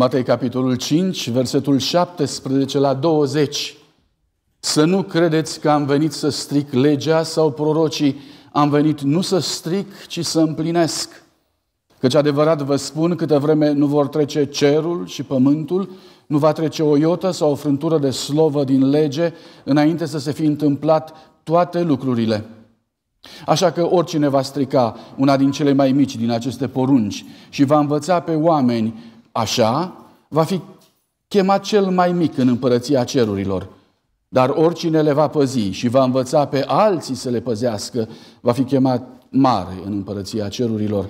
Matei, capitolul 5, versetul 17 la 20. Să nu credeți că am venit să stric legea sau prorocii. Am venit nu să stric, ci să împlinesc. Căci adevărat vă spun, câtă vreme nu vor trece cerul și pământul, nu va trece o iotă sau o frântură de slovă din lege înainte să se fi întâmplat toate lucrurile. Așa că oricine va strica una din cele mai mici din aceste porunci și va învăța pe oameni Așa va fi chemat cel mai mic în împărăția cerurilor. Dar oricine le va păzi și va învăța pe alții să le păzească, va fi chemat mare în împărăția cerurilor.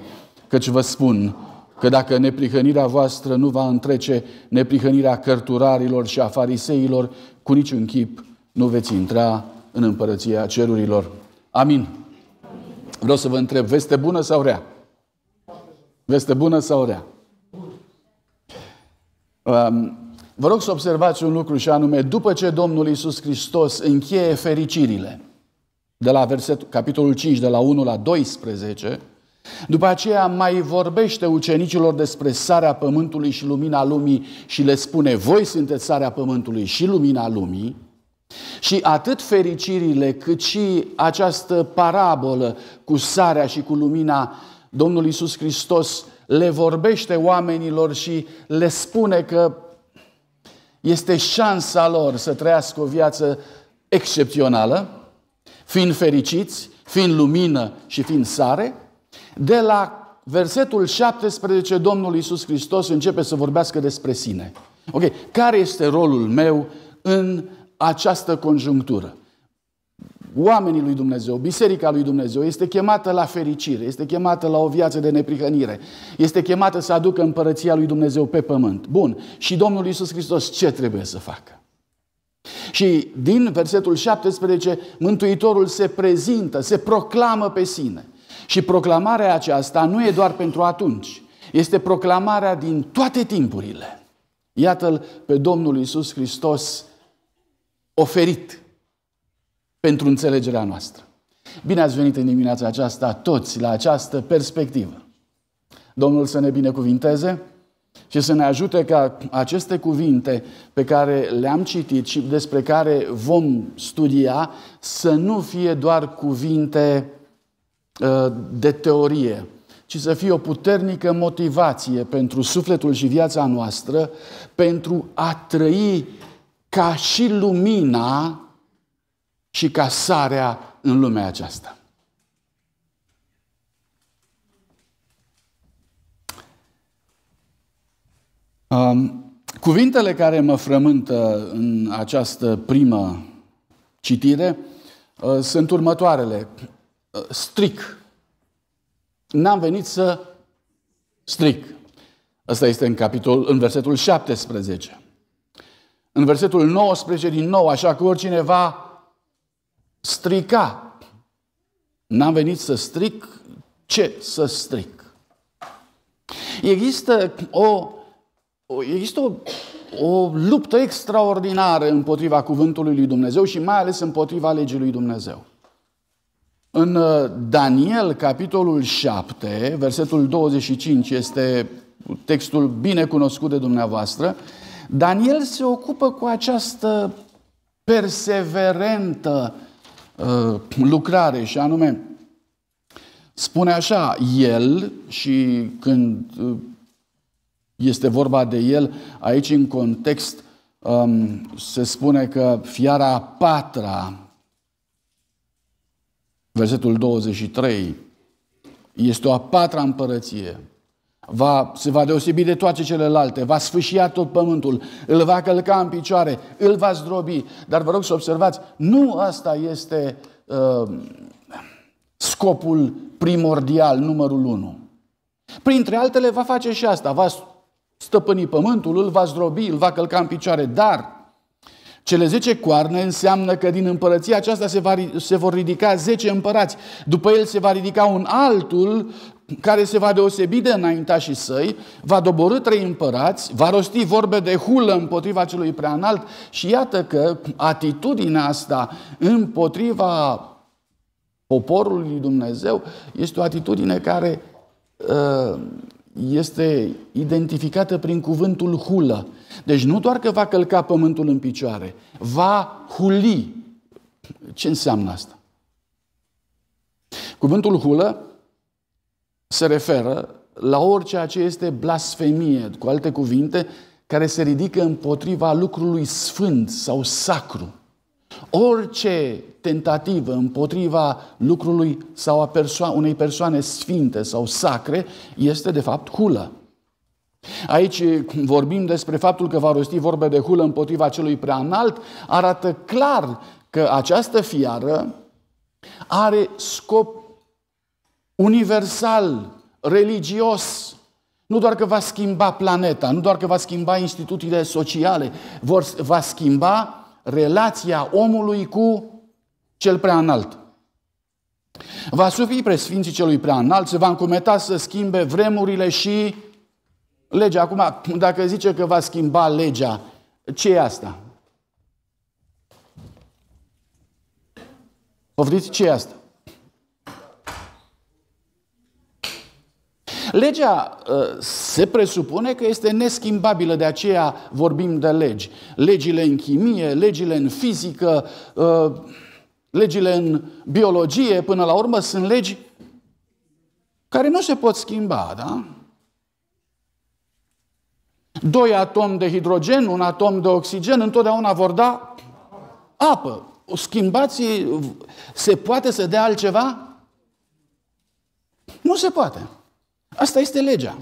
Căci vă spun că dacă neprihănirea voastră nu va întrece neprihănirea cărturarilor și a fariseilor, cu niciun chip nu veți intra în împărăția cerurilor. Amin. Vreau să vă întreb, veste bună sau rea? Veste bună sau rea? Um, vă rog să observați un lucru și anume, după ce Domnul Iisus Hristos încheie fericirile, de la versetul, capitolul 5, de la 1 la 12, după aceea mai vorbește ucenicilor despre sarea pământului și lumina lumii și le spune, voi sunteți sarea pământului și lumina lumii, și atât fericirile cât și această parabolă cu sarea și cu lumina, Domnul Iisus Hristos le vorbește oamenilor și le spune că este șansa lor să trăiască o viață excepțională, fiind fericiți, fiind lumină și fiind sare, de la versetul 17 Domnul Iisus Hristos începe să vorbească despre sine. Ok, care este rolul meu în această conjunctură? oamenii lui Dumnezeu, biserica lui Dumnezeu, este chemată la fericire, este chemată la o viață de neprihănire, este chemată să aducă împărăția lui Dumnezeu pe pământ. Bun. Și Domnul Iisus Hristos ce trebuie să facă? Și din versetul 17, Mântuitorul se prezintă, se proclamă pe sine. Și proclamarea aceasta nu e doar pentru atunci, este proclamarea din toate timpurile. Iată-l pe Domnul Iisus Hristos oferit, pentru înțelegerea noastră. Bine ați venit în dimineața aceasta toți la această perspectivă. Domnul să ne binecuvinteze și să ne ajute ca aceste cuvinte pe care le-am citit și despre care vom studia să nu fie doar cuvinte uh, de teorie, ci să fie o puternică motivație pentru sufletul și viața noastră, pentru a trăi ca și lumina și ca sarea în lumea aceasta. Um, cuvintele care mă frământă în această primă citire uh, sunt următoarele. Uh, stric. N-am venit să stric. Asta este în, capitol, în versetul 17. În versetul 19 din nou, așa că oricine va strica. N-am venit să stric, ce să stric? Există o, există o, o luptă extraordinară împotriva cuvântului lui Dumnezeu și mai ales împotriva legii lui Dumnezeu. În uh, Daniel, capitolul 7, versetul 25 este textul bine cunoscut de dumneavoastră, Daniel se ocupă cu această perseverentă Uh, lucrare și anume spune așa, el și când uh, este vorba de el, aici în context um, se spune că fiara a patra, versetul 23, este o a patra împărăție va, se va deosebi de toate celelalte, va sfâșia tot pământul, îl va călca în picioare, îl va zdrobi. Dar vă rog să observați, nu asta este uh, scopul primordial, numărul unu. Printre altele va face și asta, va stăpâni pământul, îl va zdrobi, îl va călca în picioare, dar cele zece coarne înseamnă că din împărăția aceasta se, va, se vor ridica zece împărați. După el se va ridica un altul care se va deosebi de înaintașii săi, va dobori trei împărați, va rosti vorbe de hulă împotriva celui preanalt și iată că atitudinea asta împotriva poporului Dumnezeu este o atitudine care uh, este identificată prin cuvântul hulă. Deci nu doar că va călca pământul în picioare, va huli. Ce înseamnă asta? Cuvântul hulă se referă la orice ce este blasfemie, cu alte cuvinte, care se ridică împotriva lucrului sfânt sau sacru. Orice tentativă împotriva lucrului sau a perso- unei persoane sfinte sau sacre este de fapt hulă. Aici vorbim despre faptul că va rosti vorbe de hulă împotriva celui prea înalt, arată clar că această fiară are scop universal, religios. Nu doar că va schimba planeta, nu doar că va schimba instituțiile sociale, vor, va schimba relația omului cu cel prea înalt. Va sufi presfinții celui prea înalt, se va încumeta să schimbe vremurile și legea. Acum, dacă zice că va schimba legea, ce e asta? Poftiți, ce e asta? Legea ă, se presupune că este neschimbabilă, de aceea vorbim de legi. Legile în chimie, legile în fizică, ă, legile în biologie, până la urmă, sunt legi care nu se pot schimba, da? Doi atomi de hidrogen, un atom de oxigen, întotdeauna vor da apă. O schimbați, se poate să dea altceva? Nu se poate. Asta este legea.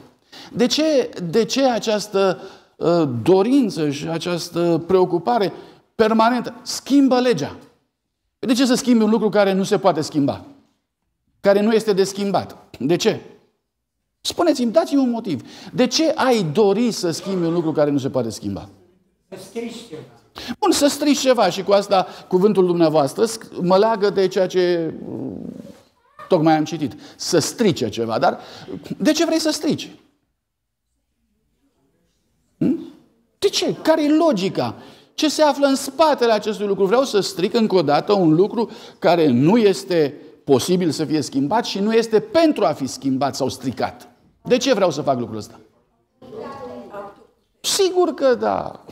De ce, de ce această uh, dorință și această preocupare permanentă? Schimbă legea. De ce să schimbi un lucru care nu se poate schimba? Care nu este de schimbat? De ce? Spuneți-mi, dați-mi un motiv. De ce ai dori să schimbi un lucru care nu se poate schimba? Să strici ceva. Bun, să strici ceva și cu asta cuvântul dumneavoastră mă leagă de ceea ce Tocmai am citit. Să strice ceva. Dar de ce vrei să strici? Hm? De ce? Care e logica? Ce se află în spatele acestui lucru? Vreau să stric încă o dată un lucru care nu este posibil să fie schimbat și nu este pentru a fi schimbat sau stricat. De ce vreau să fac lucrul ăsta? Sigur că da.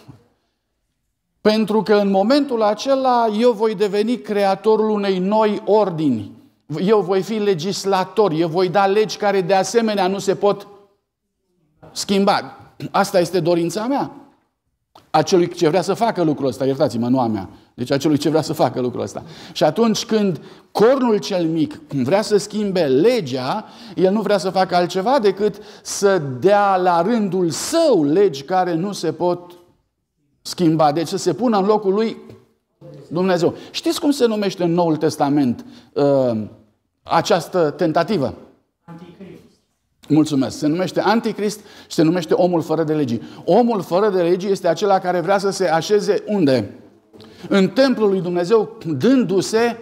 Pentru că în momentul acela eu voi deveni creatorul unei noi ordini. Eu voi fi legislator, eu voi da legi care de asemenea nu se pot schimba. Asta este dorința mea. Acelui ce vrea să facă lucrul ăsta, iertați-mă, nu a mea. Deci acelui ce vrea să facă lucrul ăsta. Și atunci când cornul cel mic vrea să schimbe legea, el nu vrea să facă altceva decât să dea la rândul său legi care nu se pot schimba. Deci să se pună în locul lui Dumnezeu. Știți cum se numește în Noul Testament uh, această tentativă? Anticrist. Mulțumesc. Se numește Anticrist și se numește omul fără de legii. Omul fără de legii este acela care vrea să se așeze unde? În templul lui Dumnezeu, dându-se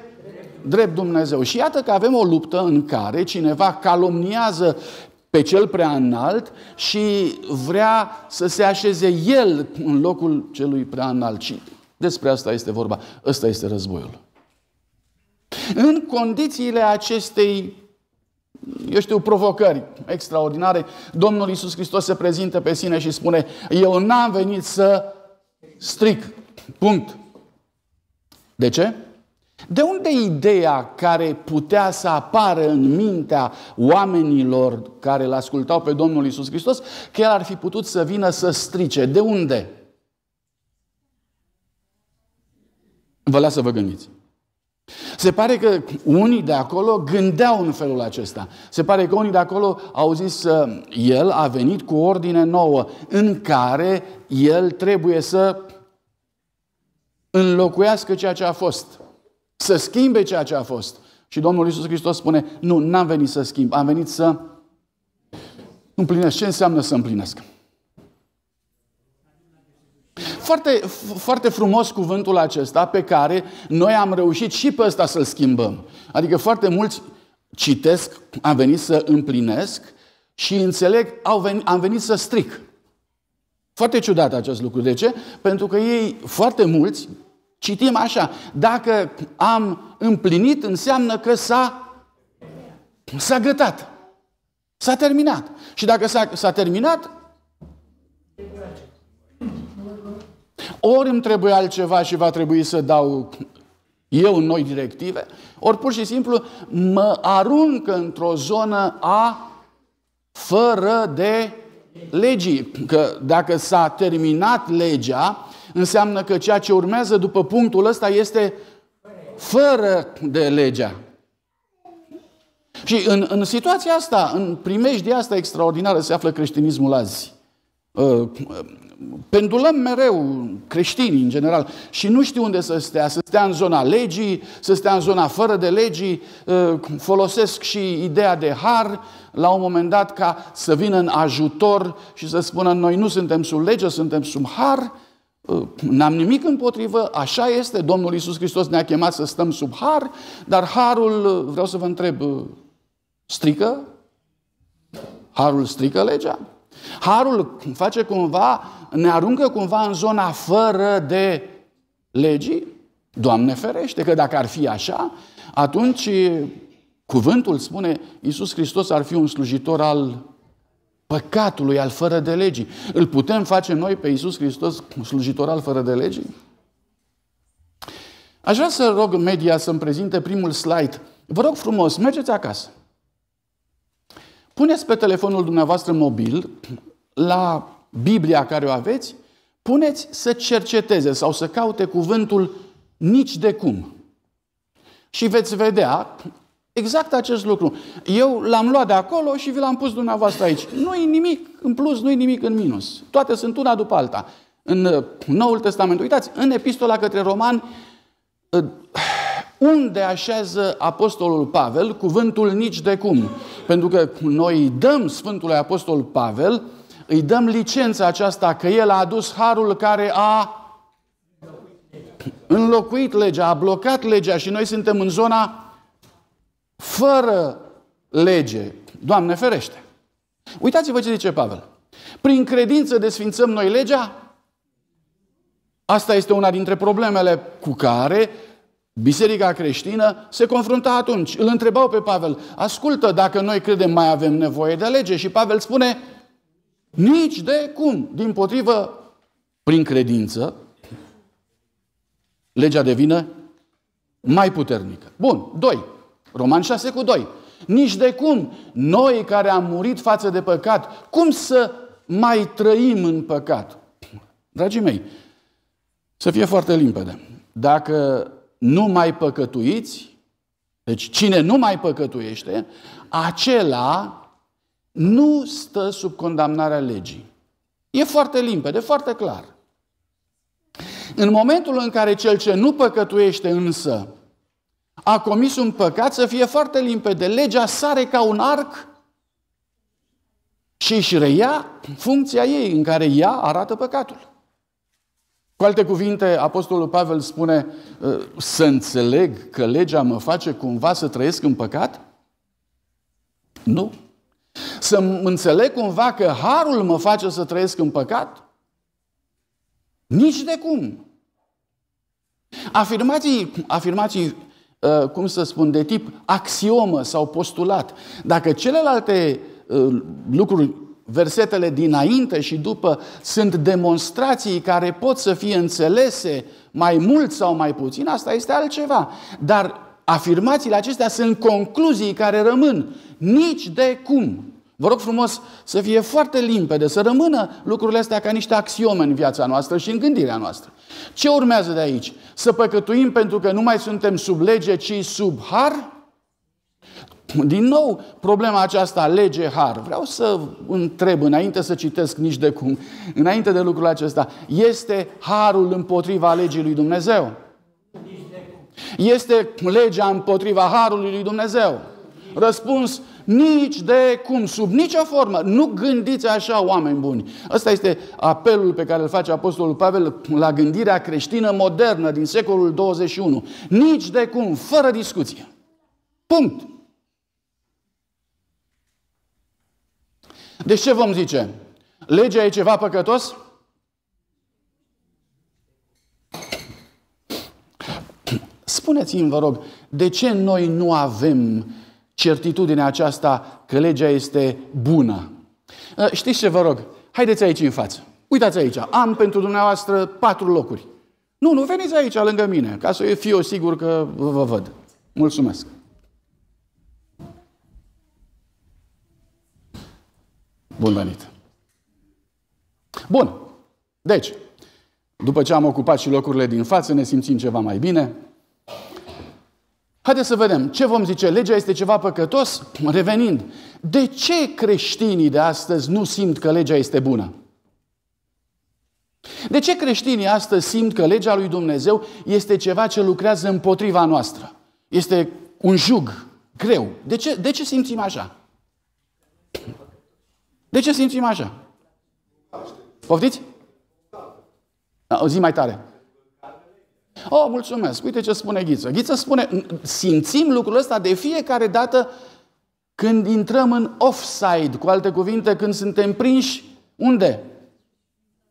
drept Dumnezeu. Și iată că avem o luptă în care cineva calomniază pe cel prea înalt și vrea să se așeze el în locul celui prea înalt. Și despre asta este vorba. Ăsta este războiul. În condițiile acestei eu știu, provocări extraordinare, Domnul Iisus Hristos se prezintă pe sine și spune, eu n-am venit să stric. Punct. De ce? De unde ideea care putea să apară în mintea oamenilor care îl ascultau pe Domnul Iisus Hristos, că el ar fi putut să vină să strice? De unde? Vă las să vă gândiți. Se pare că unii de acolo gândeau în felul acesta. Se pare că unii de acolo au zis că el a venit cu ordine nouă în care el trebuie să înlocuiască ceea ce a fost, să schimbe ceea ce a fost. Și Domnul Iisus Hristos spune, nu, n-am venit să schimb, am venit să împlinesc. Ce înseamnă să împlinesc? foarte, foarte frumos cuvântul acesta pe care noi am reușit și pe ăsta să-l schimbăm. Adică foarte mulți citesc, am venit să împlinesc și înțeleg, au venit, am venit să stric. Foarte ciudat acest lucru. De ce? Pentru că ei, foarte mulți, citim așa, dacă am împlinit, înseamnă că s-a, s-a gătat. S-a terminat. Și dacă s-a, s-a terminat, Ori îmi trebuie altceva și va trebui să dau eu noi directive, ori pur și simplu mă arunc într-o zonă a fără de legii. Că dacă s-a terminat legea, înseamnă că ceea ce urmează după punctul ăsta este fără de legea. Și în, în situația asta, în primejdia asta extraordinară, se află creștinismul azi. Ă, pendulăm mereu creștinii în general și nu știu unde să stea, să stea în zona legii, să stea în zona fără de legii, ă, folosesc și ideea de har la un moment dat ca să vină în ajutor și să spună noi nu suntem sub lege, suntem sub har, ă, N-am nimic împotrivă, așa este, Domnul Iisus Hristos ne-a chemat să stăm sub har, dar harul, vreau să vă întreb, strică? Harul strică legea? Harul face cumva, ne aruncă cumva în zona fără de legii? Doamne ferește, că dacă ar fi așa, atunci cuvântul spune Iisus Hristos ar fi un slujitor al păcatului, al fără de legii. Îl putem face noi pe Iisus Hristos un slujitor al fără de legii? Aș vrea să rog media să-mi prezinte primul slide. Vă rog frumos, mergeți acasă. Puneți pe telefonul dumneavoastră mobil, la Biblia care o aveți, puneți să cerceteze sau să caute cuvântul nici de cum. Și veți vedea exact acest lucru. Eu l-am luat de acolo și vi l-am pus dumneavoastră aici. Nu e nimic în plus, nu e nimic în minus. Toate sunt una după alta. În uh, Noul Testament, uitați, în epistola către romani, uh, unde așează Apostolul Pavel cuvântul nici de cum. Pentru că noi îi dăm Sfântului Apostol Pavel, îi dăm licența aceasta că el a adus harul care a înlocuit legea, a blocat legea și noi suntem în zona fără lege. Doamne ferește! Uitați-vă ce zice Pavel. Prin credință desfințăm noi legea? Asta este una dintre problemele cu care Biserica creștină se confrunta atunci. Îl întrebau pe Pavel, ascultă, dacă noi credem mai avem nevoie de lege. Și Pavel spune, nici de cum. Din potrivă, prin credință, legea devine mai puternică. Bun, 2. Roman 6 cu 2. Nici de cum noi care am murit față de păcat, cum să mai trăim în păcat? Dragii mei, să fie foarte limpede. Dacă nu mai păcătuiți, deci cine nu mai păcătuiește, acela nu stă sub condamnarea legii. E foarte limpede, foarte clar. În momentul în care cel ce nu păcătuiește însă a comis un păcat, să fie foarte limpede, legea sare ca un arc și își reia funcția ei în care ea arată păcatul. Cu alte cuvinte, Apostolul Pavel spune ă, să înțeleg că legea mă face cumva să trăiesc în păcat? Nu. Să înțeleg cumva că harul mă face să trăiesc în păcat? Nici de cum. Afirmații, afirmații ă, cum să spun, de tip axiomă sau postulat. Dacă celelalte ă, lucruri Versetele dinainte și după sunt demonstrații care pot să fie înțelese mai mult sau mai puțin, asta este altceva. Dar afirmațiile acestea sunt concluzii care rămân nici de cum. Vă rog frumos să fie foarte limpede, să rămână lucrurile astea ca niște axiome în viața noastră și în gândirea noastră. Ce urmează de aici? Să păcătuim pentru că nu mai suntem sub lege, ci sub har? Din nou, problema aceasta, lege, har. Vreau să întreb, înainte să citesc nici de cum, înainte de lucrul acesta, este harul împotriva legii lui Dumnezeu? Este legea împotriva harului lui Dumnezeu? Răspuns, nici de cum, sub nicio formă. Nu gândiți așa, oameni buni. Ăsta este apelul pe care îl face Apostolul Pavel la gândirea creștină modernă din secolul 21. Nici de cum, fără discuție. Punct. Deci ce vom zice? Legea e ceva păcătos? Spuneți-mi, vă rog, de ce noi nu avem certitudinea aceasta că legea este bună? Eh, știți ce, vă rog? Haideți aici în față. Uitați aici, am pentru dumneavoastră patru locuri. Nu, nu, veniți aici lângă mine, ca să fiu sigur că vă văd. Mulțumesc. Bun venit! Bun. Deci, după ce am ocupat și locurile din față, ne simțim ceva mai bine. Haideți să vedem ce vom zice. Legea este ceva păcătos? Revenind, de ce creștinii de astăzi nu simt că legea este bună? De ce creștinii astăzi simt că legea lui Dumnezeu este ceva ce lucrează împotriva noastră? Este un jug greu. De ce, de ce simțim așa? De ce simțim așa? Poftiți? Da, zi mai tare. Oh, mulțumesc. Uite ce spune Ghiță. Ghiță spune, simțim lucrul ăsta de fiecare dată când intrăm în offside, cu alte cuvinte, când suntem prinși, unde?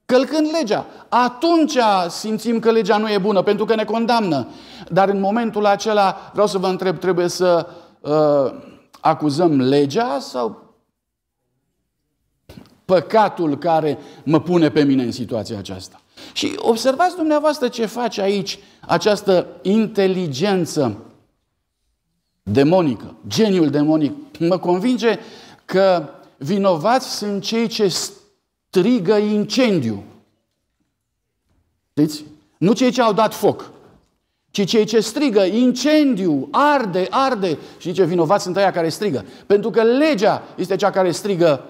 Călcând legea. Atunci simțim că legea nu e bună, pentru că ne condamnă. Dar în momentul acela, vreau să vă întreb, trebuie să uh, acuzăm legea sau păcatul care mă pune pe mine în situația aceasta. Și observați dumneavoastră ce face aici această inteligență demonică, geniul demonic. Mă convinge că vinovați sunt cei ce strigă incendiu. Știți? Nu cei ce au dat foc, ci cei ce strigă incendiu, arde, arde. Și ce vinovați sunt aia care strigă. Pentru că legea este cea care strigă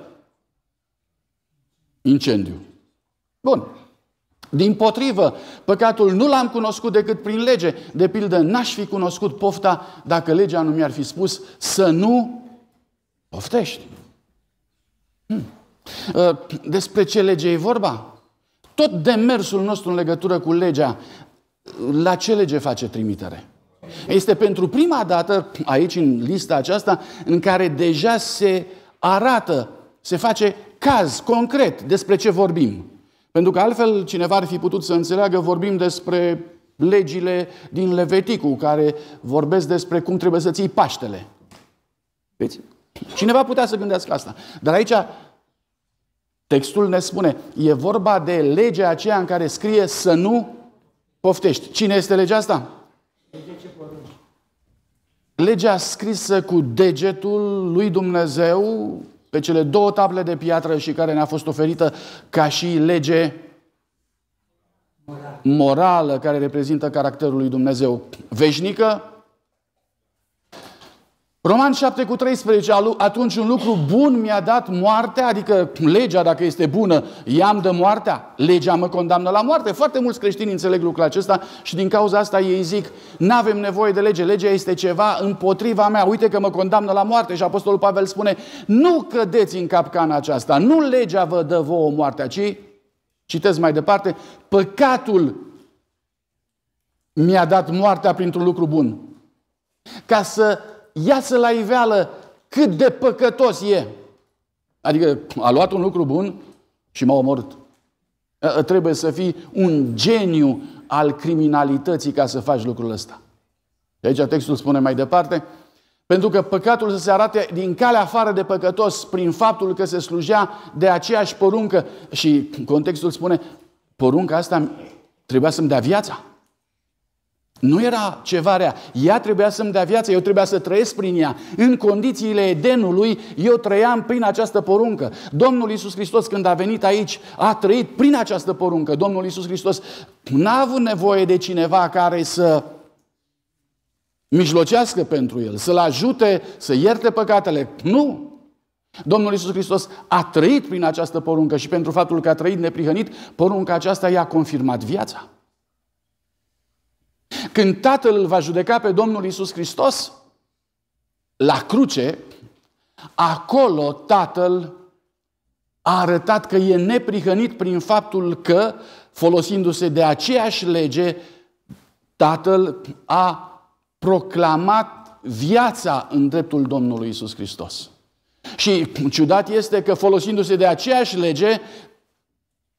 incendiu. Bun. Din potrivă, păcatul nu l-am cunoscut decât prin lege. De pildă, n-aș fi cunoscut pofta dacă legea nu mi-ar fi spus să nu poftești. Hmm. Ă, despre ce lege e vorba? Tot demersul nostru în legătură cu legea, la ce lege face trimitere? Este pentru prima dată aici în lista aceasta în care deja se arată se face caz concret despre ce vorbim. Pentru că altfel cineva ar fi putut să înțeleagă, vorbim despre legile din Leviticul, care vorbesc despre cum trebuie să ții Paștele. Vezi? Cineva putea să gândească asta. Dar aici textul ne spune, e vorba de legea aceea în care scrie să nu poftești. Cine este legea asta? Legea scrisă cu degetul lui Dumnezeu pe cele două table de piatră și care ne-a fost oferită ca și lege morală, care reprezintă caracterul lui Dumnezeu veșnică Roman 7 cu 13, atunci un lucru bun mi-a dat moartea, adică legea dacă este bună, i-am de moartea, legea mă condamnă la moarte. Foarte mulți creștini înțeleg lucrul acesta și din cauza asta ei zic, nu avem nevoie de lege, legea este ceva împotriva mea, uite că mă condamnă la moarte și Apostolul Pavel spune, nu cădeți în capcana aceasta, nu legea vă dă vouă moartea, ci, citez mai departe, păcatul mi-a dat moartea printr-un lucru bun. Ca să iasă la iveală cât de păcătos e. Adică a luat un lucru bun și m-a omorât. Trebuie să fii un geniu al criminalității ca să faci lucrul ăsta. Și aici textul spune mai departe, pentru că păcatul să se arate din calea afară de păcătos prin faptul că se slujea de aceeași poruncă. Și contextul spune, porunca asta trebuia să-mi dea viața. Nu era ceva rea. Ea trebuia să-mi dea viață, eu trebuia să trăiesc prin ea. În condițiile Edenului, eu trăiam prin această poruncă. Domnul Isus Hristos, când a venit aici, a trăit prin această poruncă. Domnul Isus Hristos n-a avut nevoie de cineva care să mijlocească pentru el, să-l ajute să ierte păcatele. Nu! Domnul Isus Hristos a trăit prin această poruncă și pentru faptul că a trăit neprihănit, porunca aceasta i-a confirmat viața. Când Tatăl îl va judeca pe Domnul Isus Hristos, la cruce, acolo Tatăl a arătat că e neprihănit prin faptul că, folosindu-se de aceeași lege, Tatăl a proclamat viața în dreptul Domnului Isus Hristos. Și ciudat este că, folosindu-se de aceeași lege,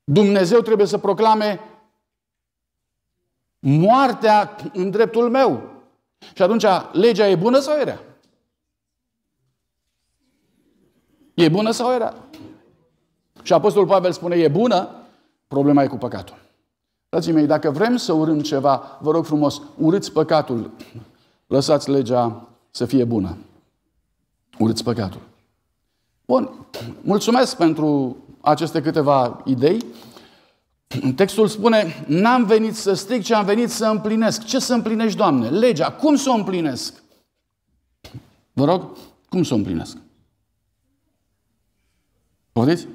Dumnezeu trebuie să proclame moartea în dreptul meu. Și atunci, legea e bună sau e E bună sau e Și Apostolul Pavel spune, e bună, problema e cu păcatul. Frații mei, dacă vrem să urâm ceva, vă rog frumos, urâți păcatul. Lăsați legea să fie bună. Urâți păcatul. Bun, mulțumesc pentru aceste câteva idei. Textul spune, n-am venit să stric, ci am venit să împlinesc. Ce să împlinești, Doamne? Legea. Cum să o împlinesc? Vă rog, cum să o împlinesc? Poftiți?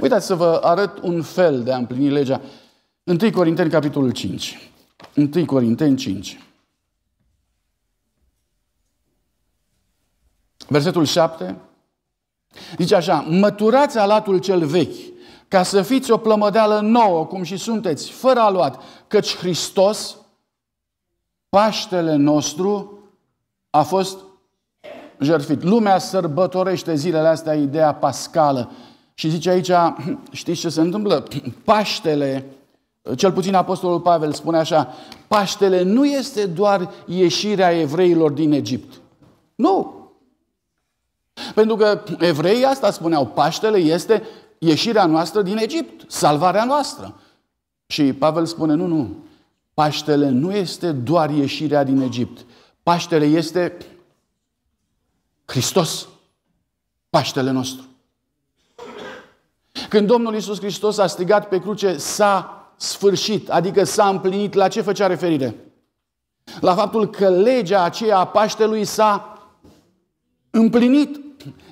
Uitați să vă arăt un fel de a împlini legea. 1 Corinteni, capitolul 5. 1 Corinteni 5. Versetul 7 zice așa, măturați alatul cel vechi, ca să fiți o plămădeală nouă, cum și sunteți, fără aluat, căci Hristos, Paștele nostru, a fost jertfit. Lumea sărbătorește zilele astea ideea pascală. Și zice aici, știți ce se întâmplă? Paștele, cel puțin Apostolul Pavel spune așa, Paștele nu este doar ieșirea evreilor din Egipt. Nu! Pentru că evreii asta spuneau, Paștele este ieșirea noastră din Egipt, salvarea noastră. Și Pavel spune, nu, nu, Paștele nu este doar ieșirea din Egipt. Paștele este Hristos, Paștele nostru. Când Domnul Iisus Hristos a strigat pe cruce, s-a sfârșit, adică s-a împlinit, la ce făcea referire? La faptul că legea aceea a Paștelui s-a împlinit,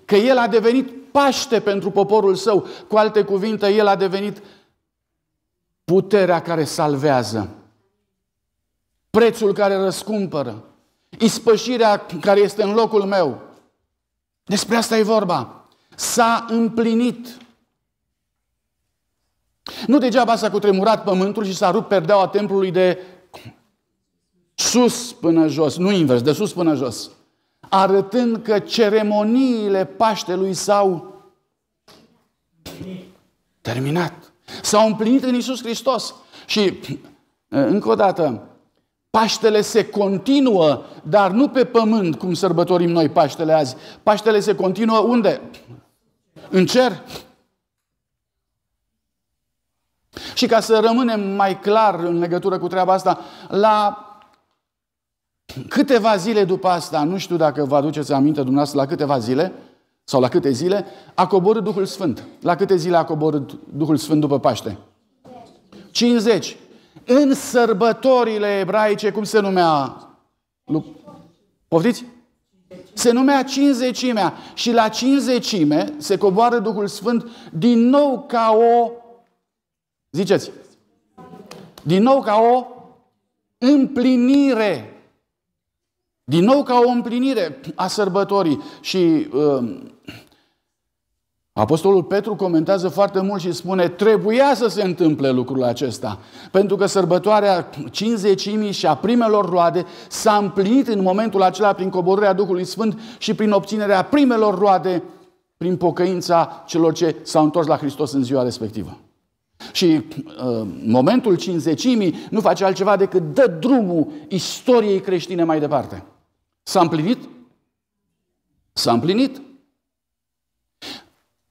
că El a devenit Paște pentru poporul său. Cu alte cuvinte, el a devenit puterea care salvează, prețul care răscumpără, ispășirea care este în locul meu. Despre asta e vorba. S-a împlinit. Nu degeaba s-a cutremurat pământul și s-a rupt perdeaua templului de sus până jos, nu invers, de sus până jos arătând că ceremoniile Paștelui s-au terminat. S-au împlinit în Isus Hristos. Și, eh, încă o dată, Paștele se continuă, dar nu pe pământ, cum sărbătorim noi Paștele azi. Paștele se continuă unde? În cer. Și ca să rămânem mai clar în legătură cu treaba asta, la Câteva zile după asta, nu știu dacă vă aduceți aminte dumneavoastră, la câteva zile sau la câte zile, a coborât Duhul Sfânt. La câte zile a coborât Duhul Sfânt după Paște? 50. În sărbătorile ebraice, cum se numea? Poftiți? Se numea cinzecimea și la cinzecime se coboară Duhul Sfânt din nou ca o, ziceți, din nou ca o împlinire din nou ca o împlinire a sărbătorii. Și uh, Apostolul Petru comentează foarte mult și spune trebuia să se întâmple lucrul acesta, pentru că sărbătoarea cinzecimii și a primelor roade s-a împlinit în momentul acela prin coborârea Duhului Sfânt și prin obținerea primelor roade prin pocăința celor ce s-au întors la Hristos în ziua respectivă. Și uh, momentul cinzecimii nu face altceva decât dă drumul istoriei creștine mai departe. S-a împlinit? S-a împlinit.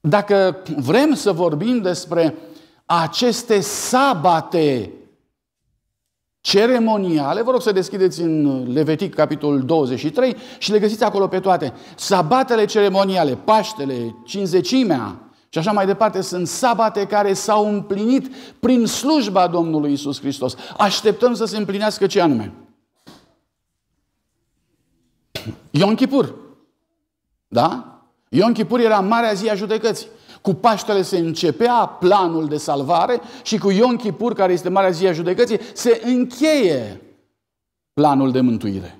Dacă vrem să vorbim despre aceste sabate ceremoniale, vă rog să deschideți în Levitic, capitolul 23, și le găsiți acolo pe toate. Sabatele ceremoniale, Paștele, Cinzecimea și așa mai departe, sunt sabate care s-au împlinit prin slujba Domnului Isus Hristos. Așteptăm să se împlinească ce anume? Ion Chipur. Da? Ion Chipur era marea zi a judecății. Cu Paștele se începea planul de salvare și cu Ion Chipur, care este marea zi a judecății, se încheie planul de mântuire.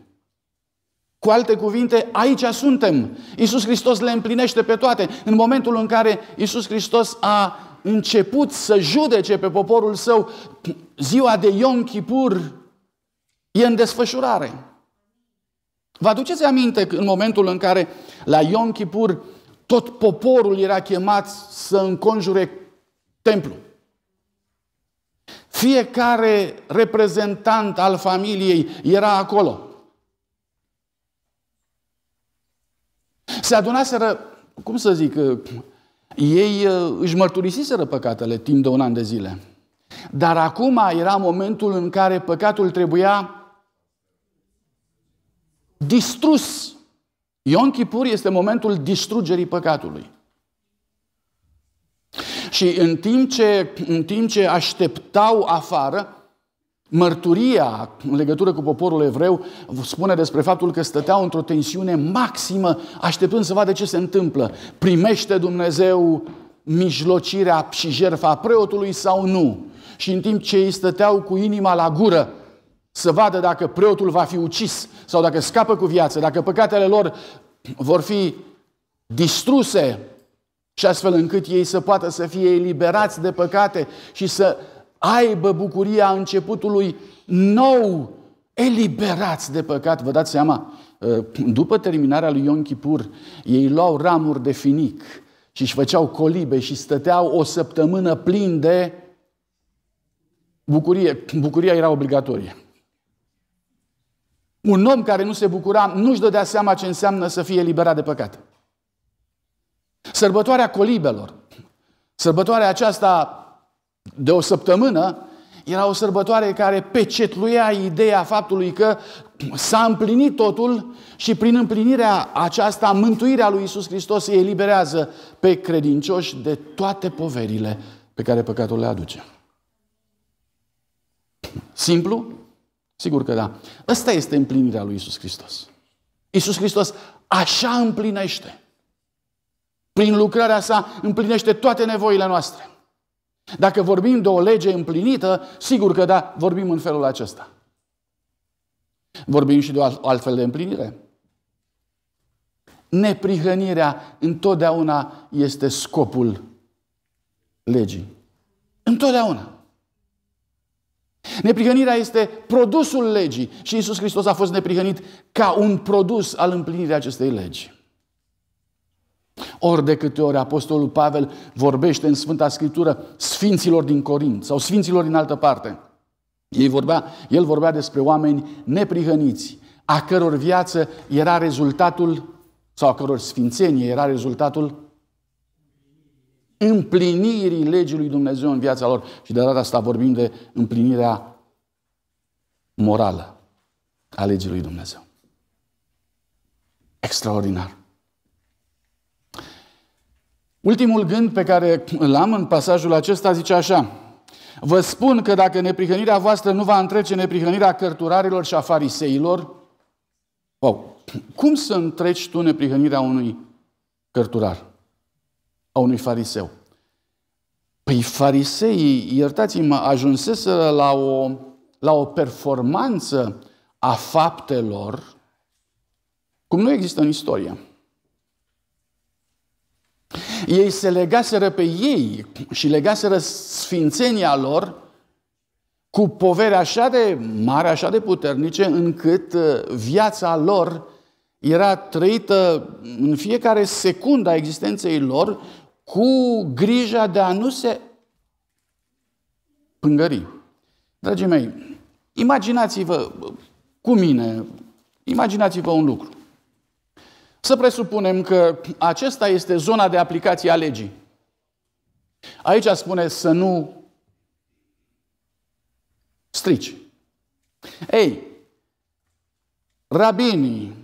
Cu alte cuvinte, aici suntem. Iisus Hristos le împlinește pe toate. În momentul în care Iisus Hristos a început să judece pe poporul său, ziua de Ion Kipur e în desfășurare. Vă aduceți aminte că în momentul în care la Yom Kippur tot poporul era chemat să înconjure templul. Fiecare reprezentant al familiei era acolo. Se adunaseră, cum să zic, ei ă, își mărturisiseră păcatele timp de un an de zile. Dar acum era momentul în care păcatul trebuia distrus. Ion Chipur este momentul distrugerii păcatului. Și în timp ce, în timp ce așteptau afară, Mărturia în legătură cu poporul evreu spune despre faptul că stăteau într-o tensiune maximă, așteptând să vadă ce se întâmplă. Primește Dumnezeu mijlocirea și jertfa preotului sau nu? Și în timp ce ei stăteau cu inima la gură, să vadă dacă preotul va fi ucis sau dacă scapă cu viață, dacă păcatele lor vor fi distruse și astfel încât ei să poată să fie eliberați de păcate și să aibă bucuria începutului nou, eliberați de păcat. Vă dați seama, ă, după terminarea lui Ion Kipur, ei luau ramuri de finic și își făceau colibe și stăteau o săptămână plin de bucurie. Bucuria era obligatorie. Un om care nu se bucura nu-și dădea seama ce înseamnă să fie eliberat de păcat. Sărbătoarea colibelor, sărbătoarea aceasta de o săptămână, era o sărbătoare care pecetluia ideea faptului că s-a împlinit totul și prin împlinirea aceasta, mântuirea lui Isus Hristos îi eliberează pe credincioși de toate poverile pe care păcatul le aduce. Simplu, Sigur că da. Ăsta este împlinirea lui Isus Hristos. Isus Hristos așa împlinește. Prin lucrarea sa împlinește toate nevoile noastre. Dacă vorbim de o lege împlinită, sigur că da, vorbim în felul acesta. Vorbim și de o altfel de împlinire. Neprihănirea întotdeauna este scopul legii. Întotdeauna. Neprihănirea este produsul legii și Isus Hristos a fost neprihănit ca un produs al împlinirii acestei legi. Ori de câte ori Apostolul Pavel vorbește în Sfânta Scriptură sfinților din Corint sau sfinților din altă parte, ei vorbea, el vorbea despre oameni neprihăniți, a căror viață era rezultatul, sau a căror sfințenie era rezultatul împlinirii legii lui Dumnezeu în viața lor. Și de data asta vorbim de împlinirea morală a legii lui Dumnezeu. Extraordinar. Ultimul gând pe care îl am în pasajul acesta zice așa. Vă spun că dacă neprihănirea voastră nu va întrece neprihănirea cărturarilor și a fariseilor, wow, cum să întreci tu neprihănirea unui cărturar? a unui fariseu. Păi fariseii, iertați-mă, ajunseseră la o, la o performanță a faptelor cum nu există în istorie. Ei se legaseră pe ei și legaseră sfințenia lor cu povere așa de mare, așa de puternice, încât uh, viața lor era trăită în fiecare secundă a existenței lor cu grija de a nu se pângări. Dragii mei, imaginați-vă cu mine, imaginați-vă un lucru. Să presupunem că acesta este zona de aplicație a legii. Aici spune să nu strici. Ei, rabinii,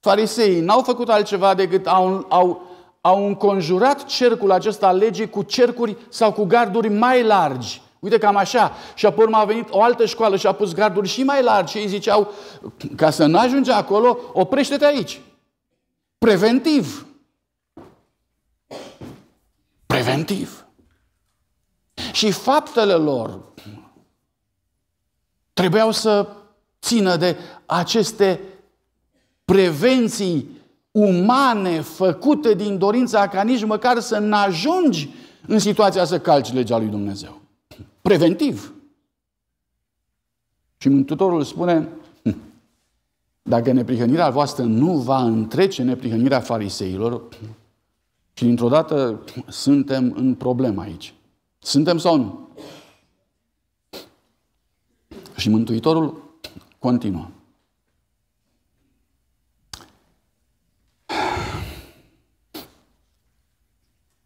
fariseii n-au făcut altceva decât au, au au înconjurat cercul acesta al legii cu cercuri sau cu garduri mai largi. Uite cam așa. Și apoi urmă a venit o altă școală și a pus garduri și mai largi și ei ziceau, ca să nu ajungi acolo, oprește-te aici. Preventiv. Preventiv. Și faptele lor trebuiau să țină de aceste prevenții umane făcute din dorința ca nici măcar să n-ajungi în situația să calci legea lui Dumnezeu. Preventiv. Și Mântuitorul spune, hm, dacă neprihănirea voastră nu va întrece neprihănirea fariseilor, și dintr-o dată suntem în problemă aici. Suntem sau nu? Și Mântuitorul continuă.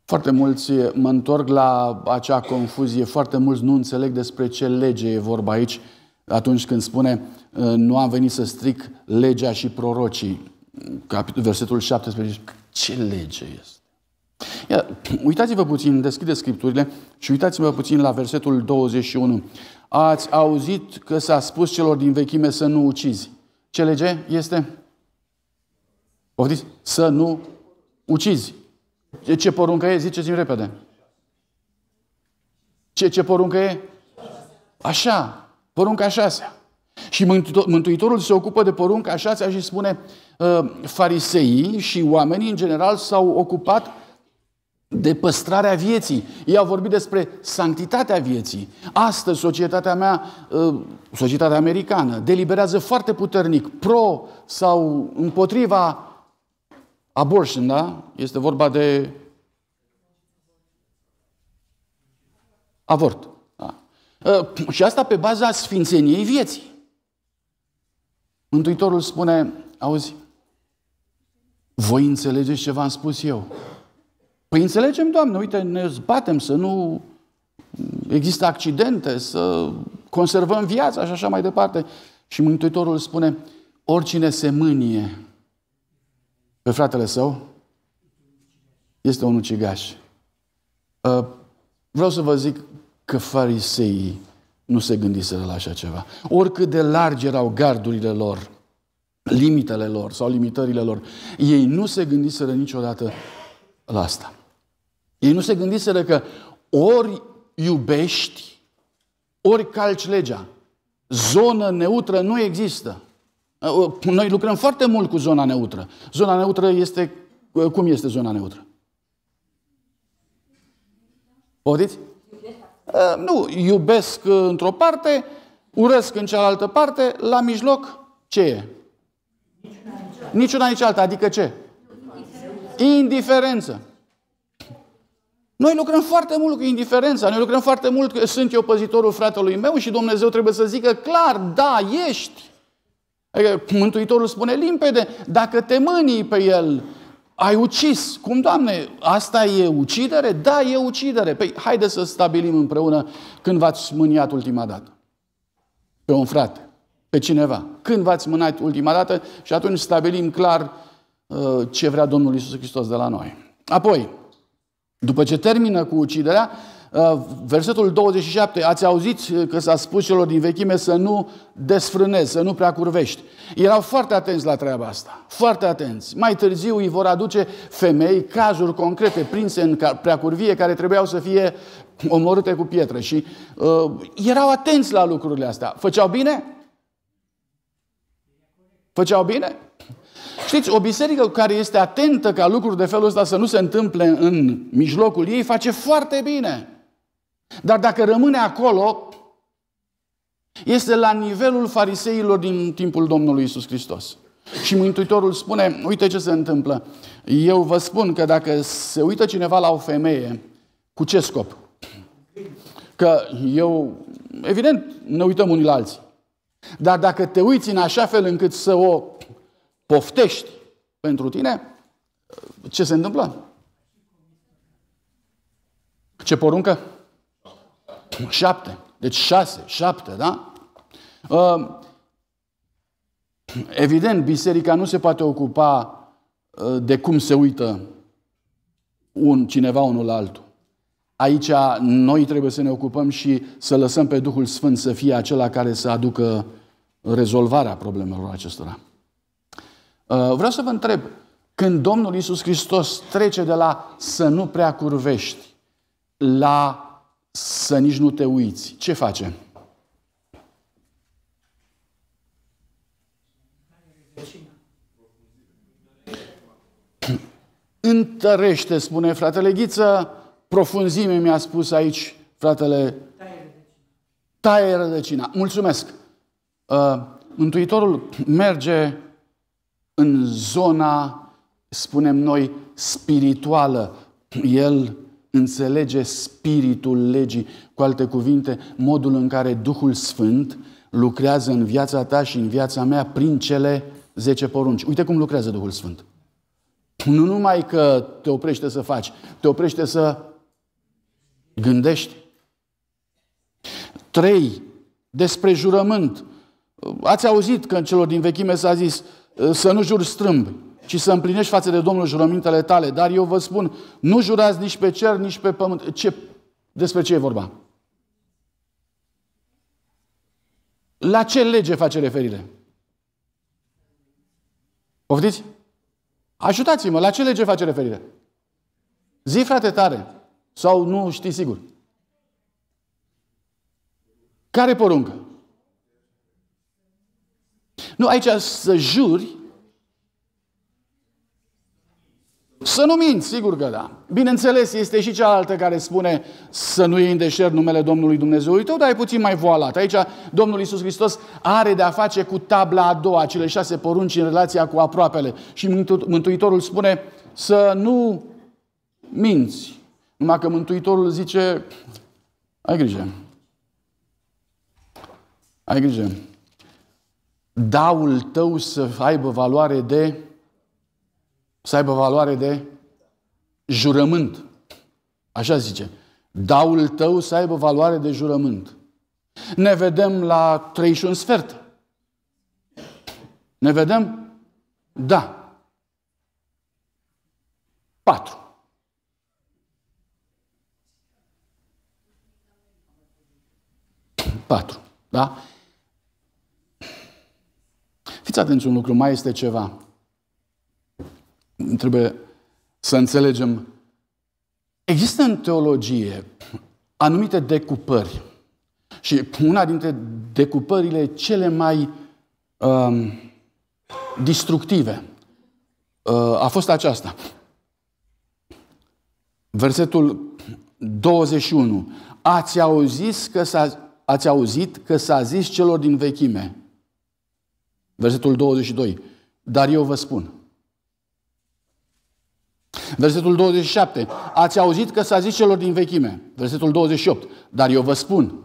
Foarte mulți mă întorc la acea confuzie, foarte mulți nu înțeleg despre ce lege e vorba aici atunci când spune ă, nu am venit să stric legea și prorocii. Versetul 17. Ce lege este? Ia, uitați-vă puțin, deschideți scripturile și uitați-vă puțin la versetul 21. Ați auzit că s-a spus celor din vechime să nu ucizi. Ce lege este? Poftiți? Să nu ucizi. Ce, ce poruncă e? Ziceți-mi repede. Ce, ce poruncă e? Așa. Porunca a șasea. Și Mântuitorul se ocupă de porunca a șasea și spune ă, fariseii și oamenii în general s-au ocupat de păstrarea vieții. Ei au vorbit despre sanctitatea vieții. Astăzi societatea mea, ă, societatea americană, deliberează foarte puternic pro sau împotriva abortion, da? Este vorba de avort. Da? Ă, și asta pe baza sfințeniei vieții. Mântuitorul spune, auzi, voi înțelegeți ce v-am spus eu? Păi înțelegem, Doamne, uite, ne zbatem să nu există accidente, să conservăm viața și așa mai departe. Și Mântuitorul spune, oricine se mânie pe fratele său? Este un ucigaș. Uh, vreau să vă zic că fariseii nu se gândiseră la așa ceva. Oricât de largi erau gardurile lor, limitele lor sau limitările lor, ei nu se gândiseră niciodată la asta. Ei nu se gândiseră că ori iubești, ori calci legea. Zonă neutră nu există. Uh, uh, noi lucrăm foarte mult cu zona neutră. Zona neutră este... Uh, cum este zona neutră? Poftiți? Nu, iubesc într-o parte, urăsc în cealaltă parte, la mijloc ce e? Niciuna, nici alta. Adică ce? Indiferență. Noi lucrăm foarte mult cu indiferența, noi lucrăm foarte mult că sunt eu păzitorul fratelui meu și Dumnezeu trebuie să zică clar, da, ești. Adică Mântuitorul spune limpede, dacă te mânii pe el, ai ucis. Cum, Doamne, asta e ucidere? Da, e ucidere. Păi, haide să stabilim împreună când v-ați mâniat ultima dată. Pe un frate, pe cineva. Când v-ați mânat ultima dată și atunci stabilim clar uh, ce vrea Domnul Isus Hristos de la noi. Apoi, după ce termină cu uciderea, Uh, versetul 27, ați auzit uh, că s-a spus celor din vechime să nu desfrânezi, să nu prea curvești. Erau foarte atenți la treaba asta, foarte atenți. Mai târziu îi vor aduce femei cazuri concrete prinse în prea curvie care trebuiau să fie omorâte cu pietre și uh, erau atenți la lucrurile astea. Făceau bine? Făceau bine? Știți, o biserică care este atentă ca lucruri de felul ăsta să nu se întâmple în mijlocul ei, face foarte bine. Dar dacă rămâne acolo, este la nivelul fariseilor din timpul Domnului Isus Hristos. Și Mântuitorul spune, uite ce se întâmplă. Eu vă spun că dacă se uită cineva la o femeie, cu ce scop? Că eu, evident, ne uităm unii la alții. Dar dacă te uiți în așa fel încât să o poftești pentru tine, ce se întâmplă? Ce poruncă? șapte, Deci șase, șapte, da? Um, evident, biserica nu se poate ocupa uh, de cum se uită un, cineva unul la altul. Aici noi trebuie să ne ocupăm și să lăsăm pe Duhul Sfânt să fie acela care să aducă rezolvarea problemelor acestora. Uh, vreau să vă întreb, când Domnul Isus Hristos trece de la să nu prea curvești la să nici nu te uiți. Ce face? Întărește, spune fratele Ghiță, profunzime mi-a spus aici fratele... Taie rădăcina. Mulțumesc! Uh, Mântuitorul merge în zona, spunem noi, spirituală. El înțelege spiritul legii, cu alte cuvinte, modul în care Duhul Sfânt lucrează în viața ta și în viața mea prin cele 10 porunci. Uite cum lucrează Duhul Sfânt. Nu numai că te oprește să faci, te oprește să gândești. 3. Despre jurământ. Ați auzit că în celor din vechime s-a zis să nu juri strâmbi ci să împlinești față de Domnul jurămintele tale. Dar eu vă spun, nu jurați nici pe cer, nici pe pământ. Ce, despre ce e vorba? La ce lege face referire? Poftiți? Ajutați-mă, la ce lege face referire? Zi, frate, tare. Sau nu știi sigur. Care poruncă? Nu, aici să juri Să nu mint, sigur că da. Bineînțeles, este și cealaltă care spune să nu iei în deșert numele Domnului Dumnezeului tău, dar e puțin mai voalat. Aici Domnul Isus Hristos are de-a face cu tabla a doua, cele șase porunci în relația cu aproapele. Și Mântuitorul spune să nu minți. Numai că Mântuitorul zice, ai grijă, ai grijă, daul tău să aibă valoare de să aibă valoare de jurământ. Așa zice. Daul tău să aibă valoare de jurământ. Ne vedem la 31 și un sfert. Ne vedem? Da. 4. Patru. Da? Fiți atenți un lucru, mai este ceva trebuie să înțelegem. Există în teologie anumite decupări. Și una dintre decupările cele mai um, distructive uh, a fost aceasta. Versetul 21. Ați auzit că s-a, ați auzit că s-a zis celor din vechime. Versetul 22. Dar eu vă spun. Versetul 27. Ați auzit că s-a zis celor din vechime. Versetul 28. Dar eu vă spun.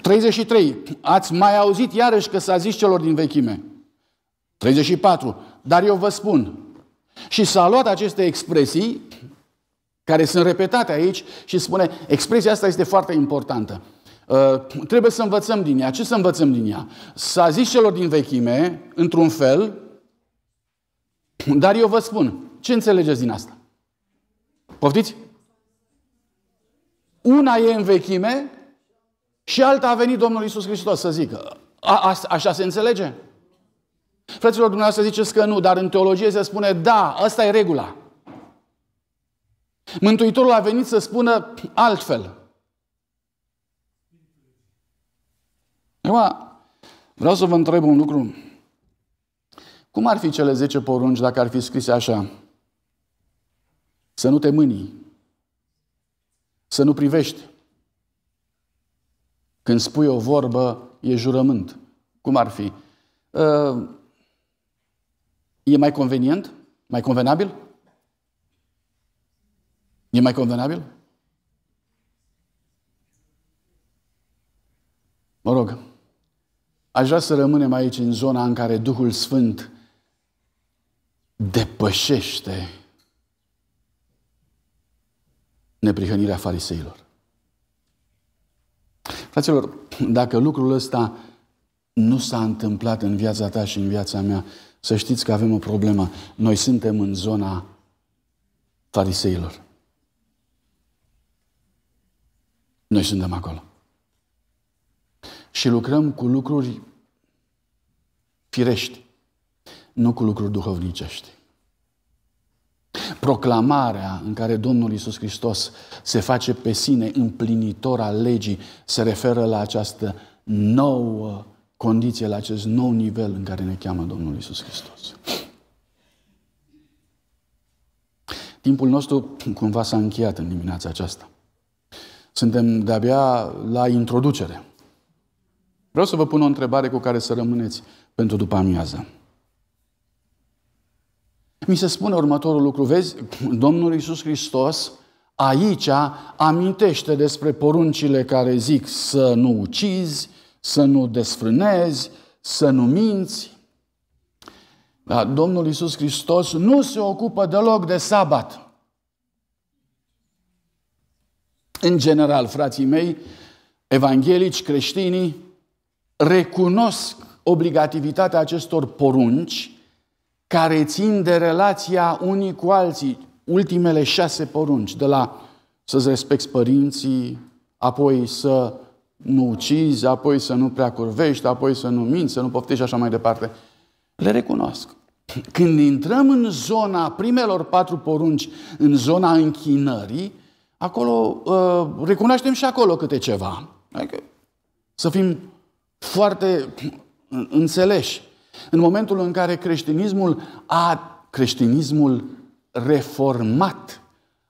33. Ați mai auzit iarăși că s-a zis celor din vechime. 34. Dar eu vă spun. Și s-a luat aceste expresii care sunt repetate aici și spune, expresia asta este foarte importantă. Uh, trebuie să învățăm din ea. Ce să învățăm din ea? S-a zis celor din vechime, într-un fel, dar eu vă spun. Ce înțelegeți din asta? Poftiți? Una e în vechime și alta a venit Domnul Isus Hristos să zică. A, a, așa se înțelege? Fraților, dumneavoastră ziceți că nu, dar în teologie se spune da, asta e regula. Mântuitorul a venit să spună altfel. Acum, vreau să vă întreb un lucru. Cum ar fi cele 10 porunci dacă ar fi scrise așa? Să nu te mânii, Să nu privești. Când spui o vorbă, e jurământ. Cum ar fi? Ă, e mai convenient? Mai convenabil? E mai convenabil? Mă rog, aș vrea să rămânem aici în zona în care Duhul Sfânt depășește neprihănirea fariseilor. Fraților, dacă lucrul ăsta nu s-a întâmplat în viața ta și în viața mea, să știți că avem o problemă. Noi suntem în zona fariseilor. Noi suntem acolo. Și lucrăm cu lucruri firești, nu cu lucruri duhovnicești. Proclamarea în care Domnul Isus Hristos se face pe sine împlinitor al legii se referă la această nouă condiție, la acest nou nivel în care ne cheamă Domnul Isus Hristos. Timpul nostru cumva s-a încheiat în dimineața aceasta. Suntem de-abia la introducere. Vreau să vă pun o întrebare cu care să rămâneți pentru după amiază mi se spune următorul lucru. Vezi, Domnul Iisus Hristos aici amintește despre poruncile care zic să nu ucizi, să nu desfrânezi, să nu minți. Dar Domnul Iisus Hristos nu se ocupă deloc de sabat. În general, frații mei, evanghelici, creștinii, recunosc obligativitatea acestor porunci, care țin de relația unii cu alții. Ultimele șase porunci, de la să-ți respecti părinții, apoi să nu ucizi, apoi să nu prea curvești, apoi să nu minți, să nu poftești și așa mai departe. Le recunosc. Când intrăm în zona primelor patru porunci, în zona închinării, acolo ă, recunoaștem și acolo câte ceva. Adică să fim foarte înțeleși. În momentul în care creștinismul a creștinismul reformat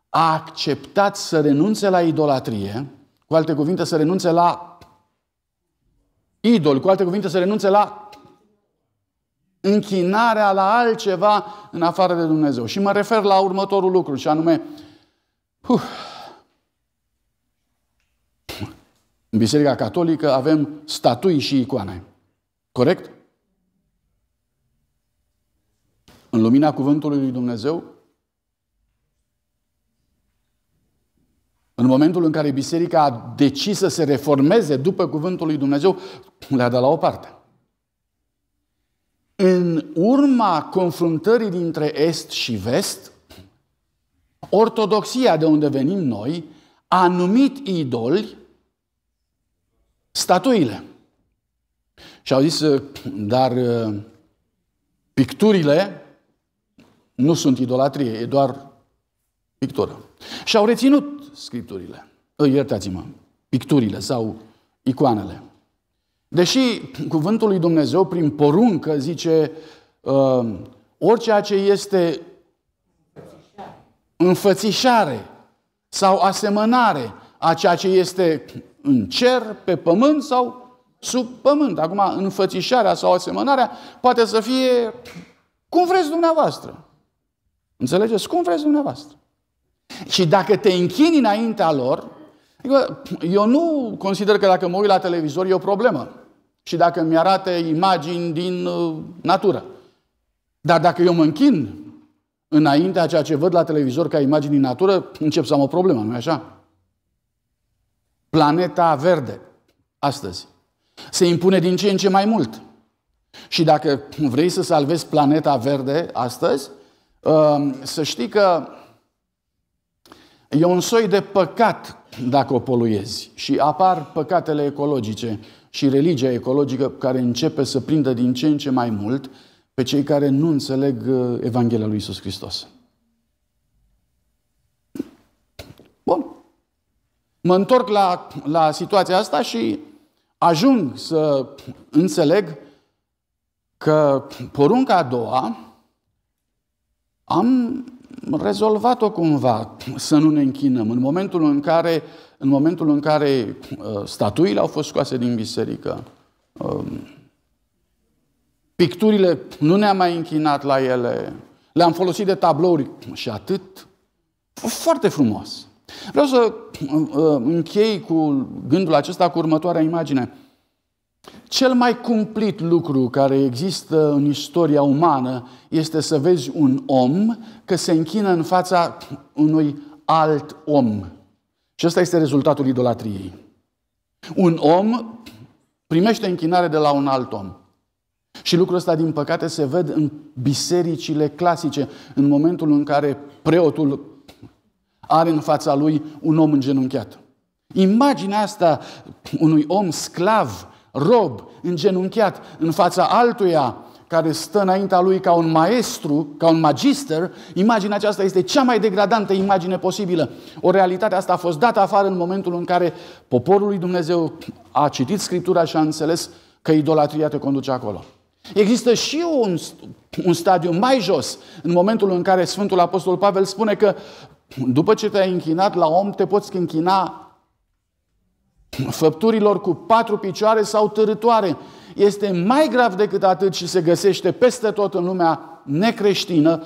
a acceptat să renunțe la idolatrie, cu alte cuvinte să renunțe la idol, cu alte cuvinte să renunțe la închinarea la altceva în afară de Dumnezeu. Și mă refer la următorul lucru, și anume, uh, în Biserica Catolică avem statui și icoane. Corect? în lumina cuvântului lui Dumnezeu, în momentul în care biserica a decis să se reformeze după cuvântul lui Dumnezeu, le-a dat la o parte. În urma confruntării dintre Est și Vest, ortodoxia de unde venim noi a numit idoli statuile. Și au zis, dar uh, picturile nu sunt idolatrie, e doar pictură. Și au reținut scripturile, iertați-mă, picturile sau icoanele. Deși cuvântul lui Dumnezeu prin poruncă zice uh, orice ce este înfățișare sau asemănare a ceea ce este în cer, pe pământ sau sub pământ. Acum, înfățișarea sau asemănarea poate să fie cum vreți dumneavoastră. Înțelegeți? Cum vreți dumneavoastră. Și dacă te închini înaintea lor, adică, eu nu consider că dacă mă uit la televizor e o problemă. Și dacă mi arată imagini din uh, natură. Dar dacă eu mă închin înaintea ceea ce văd la televizor ca imagini din natură, încep să am o problemă, nu-i așa? Planeta verde, astăzi, se impune din ce în ce mai mult. Și dacă vrei să salvezi planeta verde astăzi, Ehm, să știi că e un soi de păcat dacă o poluezi și apar păcatele ecologice și religia ecologică care începe să prindă din ce în ce mai mult pe cei care nu înțeleg eh, Evanghelia lui Isus Hristos. Bun. Mă întorc la, la situația asta și ajung să înțeleg că porunca a doua am rezolvat-o cumva, să nu ne închinăm. În momentul în care, în momentul în care uh, statuile au fost scoase din biserică, um, picturile nu ne-am mai închinat la ele, le-am folosit de tablouri și atât. Foarte frumos. Vreau să uh, uh, închei cu gândul acesta cu următoarea imagine. Cel mai cumplit lucru care există în istoria umană este să vezi un om că se închină în fața unui alt om. Și ăsta este rezultatul idolatriei. Un om primește închinare de la un alt om. Și lucrul ăsta, din păcate, se văd în bisericile clasice, în momentul în care preotul are în fața lui un om îngenunchiat. Imaginea asta unui om sclav rob, îngenunchiat în fața altuia care stă înaintea lui ca un maestru, ca un magister, imaginea aceasta este cea mai degradantă imagine posibilă. O realitate asta a fost dată afară în momentul în care poporul lui Dumnezeu a citit Scriptura și a înțeles că idolatria te conduce acolo. Există și un, un stadiu mai jos, în momentul în care Sfântul Apostol Pavel spune că după ce te-ai închinat la om, te poți închina făpturilor cu patru picioare sau târătoare. Este mai grav decât atât și se găsește peste tot în lumea necreștină,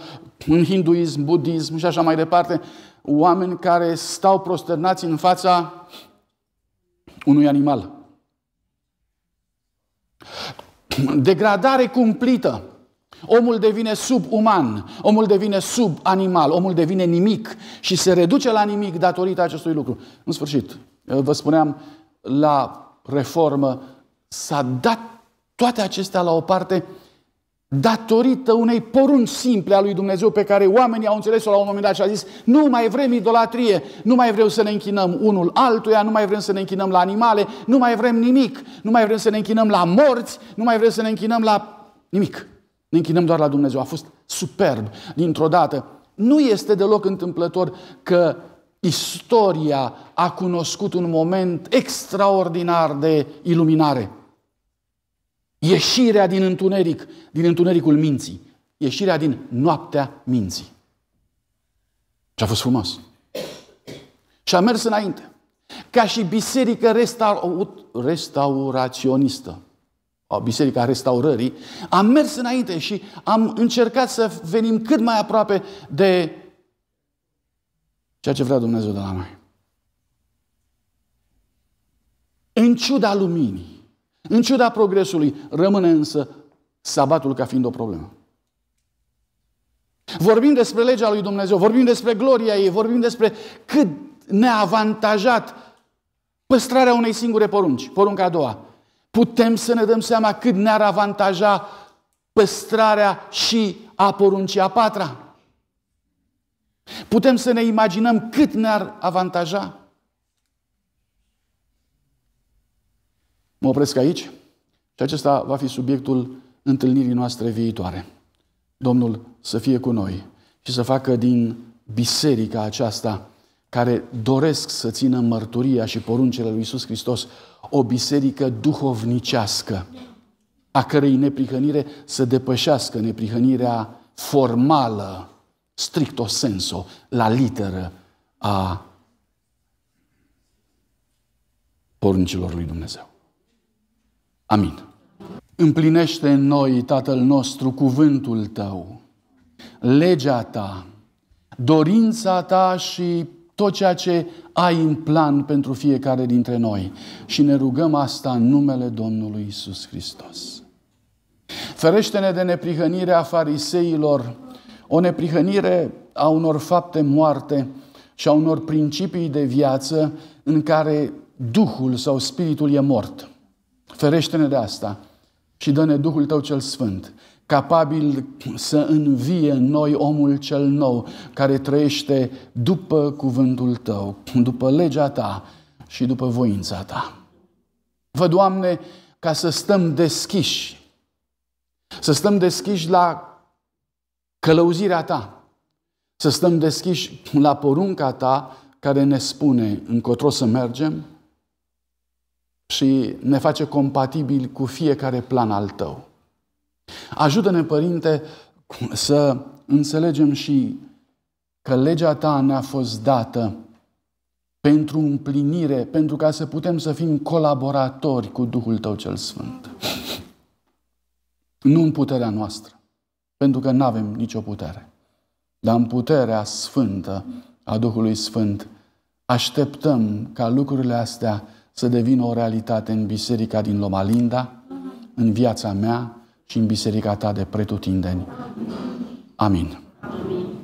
în hinduism, budism și așa mai departe, oameni care stau prosternați în fața unui animal. Degradare cumplită. Omul devine subuman, omul devine subanimal, omul devine nimic și se reduce la nimic datorită acestui lucru. În sfârșit, vă spuneam, la reformă, s-a dat toate acestea la o parte datorită unei porunci simple a lui Dumnezeu pe care oamenii au înțeles-o la un moment dat și a zis nu mai vrem idolatrie, nu mai vrem să ne închinăm unul altuia, nu mai vrem să ne închinăm la animale, nu mai vrem nimic, nu mai vrem să ne închinăm la morți, nu mai vrem să ne închinăm la nimic. Ne închinăm doar la Dumnezeu. A fost superb dintr-o dată. Nu este deloc întâmplător că istoria a cunoscut un moment extraordinar de iluminare. Ieșirea din întuneric, din întunericul minții. Ieșirea din noaptea minții. Și a fost frumos. Și a mers înainte. Ca și biserică restauraționistă, biserica restaurării, am mers înainte și am încercat să venim cât mai aproape de ceea ce vrea Dumnezeu de la noi. În ciuda luminii, în ciuda progresului, rămâne însă sabatul ca fiind o problemă. Vorbim despre legea lui Dumnezeu, vorbim despre gloria ei, vorbim despre cât ne-a avantajat păstrarea unei singure porunci, porunca a doua. Putem să ne dăm seama cât ne-ar avantaja păstrarea și a poruncii a patra. Putem să ne imaginăm cât ne-ar avantaja. Mă opresc aici și acesta va fi subiectul întâlnirii noastre viitoare. Domnul să fie cu noi și să facă din biserica aceasta care doresc să țină mărturia și poruncele lui Isus Hristos, o biserică duhovnicească, a cărei neprihănire să depășească neprihănirea formală stricto senso, la literă a poruncilor lui Dumnezeu. Amin. Împlinește în noi, Tatăl nostru, cuvântul tău, legea ta, dorința ta și tot ceea ce ai în plan pentru fiecare dintre noi. Și ne rugăm asta în numele Domnului Isus Hristos. Ferește-ne de neprihănirea fariseilor, o neprihănire a unor fapte moarte și a unor principii de viață în care Duhul sau Spiritul e mort. Ferește-ne de asta și dă-ne Duhul Tău cel Sfânt, capabil să învie în noi omul cel nou care trăiește după cuvântul Tău, după legea Ta și după voința Ta. Vă, Doamne, ca să stăm deschiși, să stăm deschiși la călăuzirea ta, să stăm deschiși la porunca ta care ne spune încotro să mergem și ne face compatibil cu fiecare plan al tău. Ajută-ne, Părinte, să înțelegem și că legea ta ne-a fost dată pentru împlinire, pentru ca să putem să fim colaboratori cu Duhul Tău cel Sfânt. Nu în puterea noastră pentru că nu avem nicio putere. Dar în puterea sfântă a Duhului Sfânt așteptăm ca lucrurile astea să devină o realitate în biserica din Lomalinda, în viața mea și în biserica ta de pretutindeni. Amin. Amin.